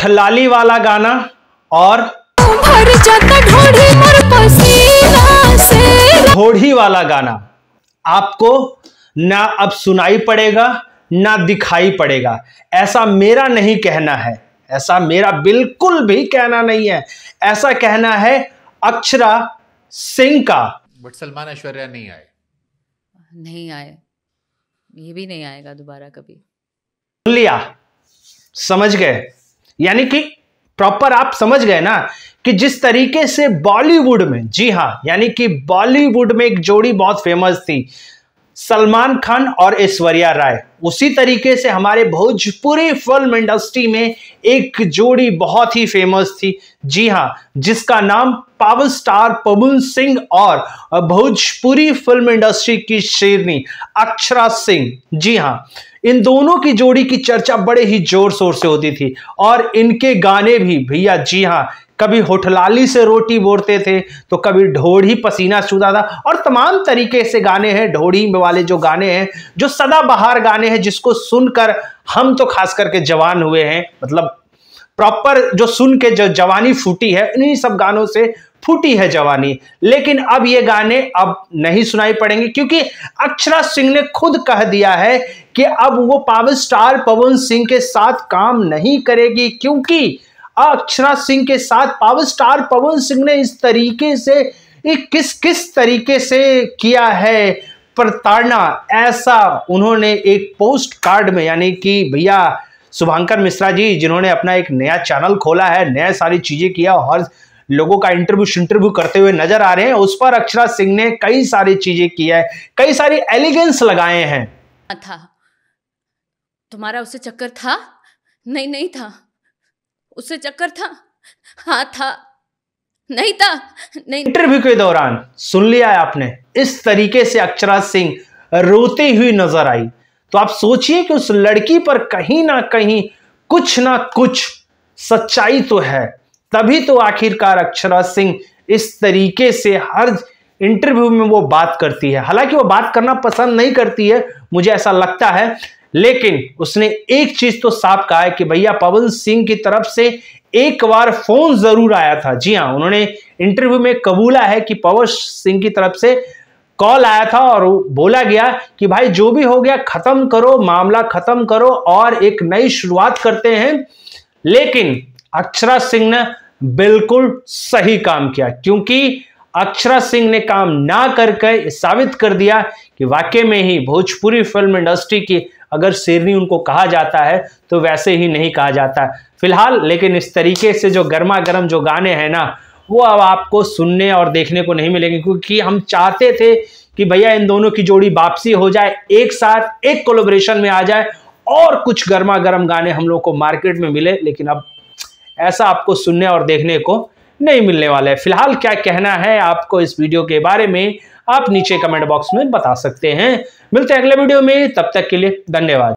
ठलाली वाला गाना और घोड़ी वाला गाना आपको ना अब सुनाई पड़ेगा ना दिखाई पड़ेगा ऐसा मेरा नहीं कहना है ऐसा मेरा बिल्कुल भी कहना नहीं है ऐसा कहना है अक्षरा सिंह का बट सलमान ऐश्वर्या नहीं आए नहीं आए ये भी नहीं आएगा दोबारा कभी सुन लिया समझ गए यानी कि प्रॉपर आप समझ गए ना कि जिस तरीके से बॉलीवुड में जी हाँ यानी कि बॉलीवुड में एक जोड़ी बहुत फेमस थी सलमान खान और ऐश्वर्या राय उसी तरीके से हमारे भोजपुरी फिल्म इंडस्ट्री में एक जोड़ी बहुत ही फेमस थी जी हाँ जिसका नाम पावर स्टार पवन सिंह और भोजपुरी फिल्म इंडस्ट्री की शेरनी अक्षरा सिंह जी हाँ इन दोनों की जोड़ी की चर्चा बड़े ही जोर शोर से होती थी और इनके गाने भी भैया जी हाँ कभी होठलाली से रोटी बोरते थे तो कभी ढोढ़ी पसीना चूदा था और तमाम तरीके से गाने हैं ढोढ़ी वाले जो गाने हैं जो सदाबहार गाने हैं जिसको सुनकर हम तो खास करके जवान हुए हैं मतलब प्रॉपर जो सुन के जो जवानी फूटी है इन्हीं सब गानों से फूटी है जवानी लेकिन अब ये गाने अब नहीं सुनाई पड़ेंगे क्योंकि अक्षरा सिंह ने खुद कह दिया है कि अब वो पावर स्टार पवन सिंह के साथ काम नहीं करेगी क्योंकि अक्षरा सिंह के साथ पावर स्टार पवन सिंह ने इस तरीके से एक किस किस तरीके से किया है प्रताड़ना ऐसा उन्होंने एक पोस्ट कार्ड में यानी कि भैया शुभांकर मिश्रा जी जिन्होंने अपना एक नया चैनल खोला है नया सारी चीज़ें किया और लोगों का इंटरव्यू इंटरव्यू करते हुए नजर आ रहे हैं उस पर अक्षरा सिंह ने कई सारी चीजें की है कई सारी एलिगेंस लगाए हैं था तुम्हारा उससे चक्कर था नहीं नहीं था उससे चक्कर था हाँ था नहीं था नहीं इंटरव्यू के दौरान सुन लिया है आपने इस तरीके से अक्षरा सिंह रोती हुई नजर आई तो आप सोचिए कि उस लड़की पर कहीं ना कहीं कुछ ना कुछ सच्चाई तो है तभी तो आखिरकार अक्षरा सिंह इस तरीके से हर इंटरव्यू में वो बात करती है हालांकि वो बात करना पसंद नहीं करती है मुझे ऐसा लगता है लेकिन उसने एक चीज तो साफ कहा है कि भैया पवन सिंह की तरफ से एक बार फोन जरूर आया था जी हाँ उन्होंने इंटरव्यू में कबूला है कि पवन सिंह की तरफ से कॉल आया था और बोला गया कि भाई जो भी हो गया खत्म करो मामला खत्म करो और एक नई शुरुआत करते हैं लेकिन अक्षरा सिंह ने बिल्कुल सही काम किया क्योंकि अक्षरा सिंह ने काम ना करके साबित कर दिया कि वाकई में ही भोजपुरी फिल्म इंडस्ट्री की अगर शेरनी उनको कहा जाता है तो वैसे ही नहीं कहा जाता फिलहाल लेकिन इस तरीके से जो गर्मा गर्म जो गाने हैं ना वो अब आपको सुनने और देखने को नहीं मिलेंगे क्योंकि हम चाहते थे कि भैया इन दोनों की जोड़ी वापसी हो जाए एक साथ एक कोलोब्रेशन में आ जाए और कुछ गर्मा गर्म गाने हम लोग को मार्केट में मिले लेकिन अब ऐसा आपको सुनने और देखने को नहीं मिलने वाला है फिलहाल क्या कहना है आपको इस वीडियो के बारे में आप नीचे कमेंट बॉक्स में बता सकते हैं मिलते हैं अगले वीडियो में तब तक के लिए धन्यवाद